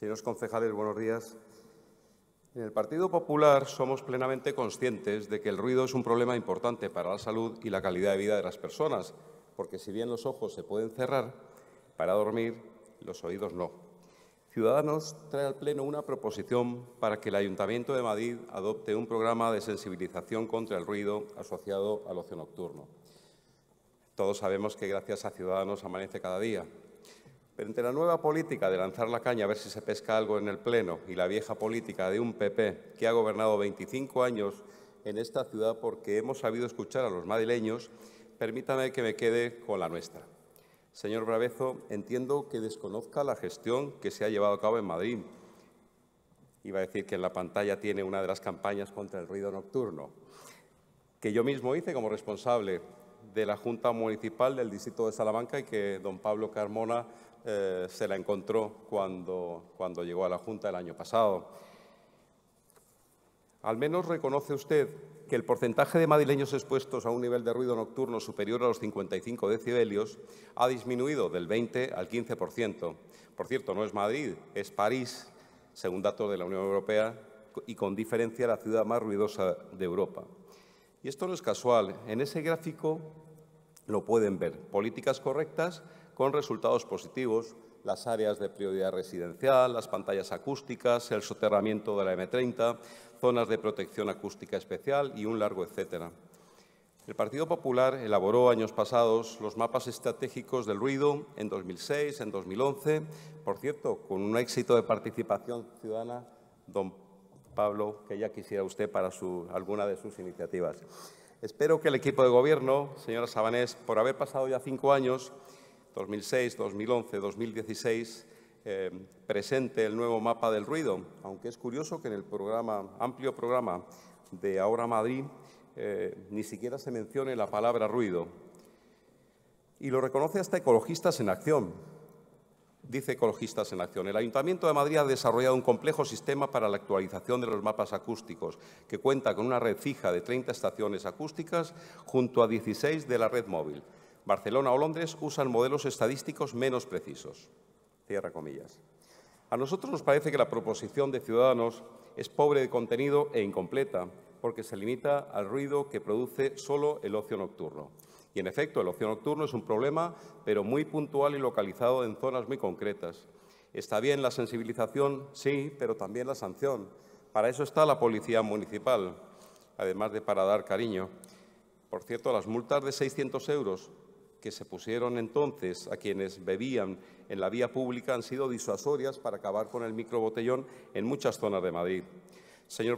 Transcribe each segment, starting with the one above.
Señores concejales, buenos días. En el Partido Popular somos plenamente conscientes de que el ruido es un problema importante para la salud y la calidad de vida de las personas, porque si bien los ojos se pueden cerrar, para dormir los oídos no. Ciudadanos trae al Pleno una proposición para que el Ayuntamiento de Madrid adopte un programa de sensibilización contra el ruido asociado al ocio nocturno. Todos sabemos que gracias a Ciudadanos amanece cada día, entre la nueva política de lanzar la caña a ver si se pesca algo en el Pleno y la vieja política de un PP que ha gobernado 25 años en esta ciudad porque hemos sabido escuchar a los madrileños, permítame que me quede con la nuestra. Señor Bravezo, entiendo que desconozca la gestión que se ha llevado a cabo en Madrid. Iba a decir que en la pantalla tiene una de las campañas contra el ruido nocturno, que yo mismo hice como responsable de la Junta Municipal del Distrito de Salamanca y que don Pablo Carmona eh, se la encontró cuando, cuando llegó a la Junta el año pasado. Al menos reconoce usted que el porcentaje de madrileños expuestos a un nivel de ruido nocturno superior a los 55 decibelios ha disminuido del 20 al 15%. Por cierto, no es Madrid, es París, según datos de la Unión Europea, y con diferencia la ciudad más ruidosa de Europa. Y esto no es casual. En ese gráfico lo pueden ver. Políticas correctas con resultados positivos, las áreas de prioridad residencial, las pantallas acústicas, el soterramiento de la M30, zonas de protección acústica especial y un largo etcétera. El Partido Popular elaboró años pasados los mapas estratégicos del ruido en 2006, en 2011, por cierto, con un éxito de participación ciudadana, don Pablo, que ya quisiera usted para su, alguna de sus iniciativas. Espero que el equipo de gobierno, señora Sabanés, por haber pasado ya cinco años, 2006, 2011, 2016, presente el nuevo mapa del ruido, aunque es curioso que en el programa, amplio programa de Ahora Madrid eh, ni siquiera se mencione la palabra ruido. Y lo reconoce hasta Ecologistas en Acción. Dice Ecologistas en Acción, el Ayuntamiento de Madrid ha desarrollado un complejo sistema para la actualización de los mapas acústicos, que cuenta con una red fija de 30 estaciones acústicas junto a 16 de la red móvil. Barcelona o Londres usan modelos estadísticos menos precisos. Cierra comillas. A nosotros nos parece que la proposición de Ciudadanos es pobre de contenido e incompleta, porque se limita al ruido que produce solo el ocio nocturno. Y en efecto, el ocio nocturno es un problema, pero muy puntual y localizado en zonas muy concretas. Está bien la sensibilización, sí, pero también la sanción. Para eso está la policía municipal, además de para dar cariño. Por cierto, las multas de 600 euros que se pusieron entonces a quienes bebían en la vía pública han sido disuasorias para acabar con el microbotellón en muchas zonas de Madrid. Señor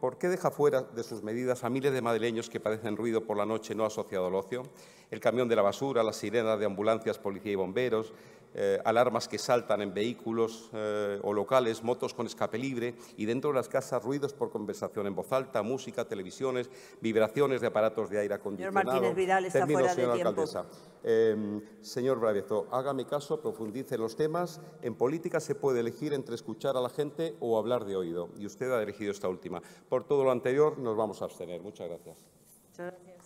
¿por qué deja fuera de sus medidas a miles de madrileños que padecen ruido por la noche no asociado al ocio? El camión de la basura, las sirenas de ambulancias, policía y bomberos, eh, alarmas que saltan en vehículos eh, o locales, motos con escape libre y dentro de las casas ruidos por conversación en voz alta, música, televisiones, vibraciones de aparatos de aire acondicionado. Señor Martínez Vidal está de Em, señor Braveto, hágame caso, profundice los temas. En política se puede elegir entre escuchar a la gente o hablar de oído. Y usted ha elegido esta última. Por todo lo anterior, nos vamos a abstener. Muchas gracias.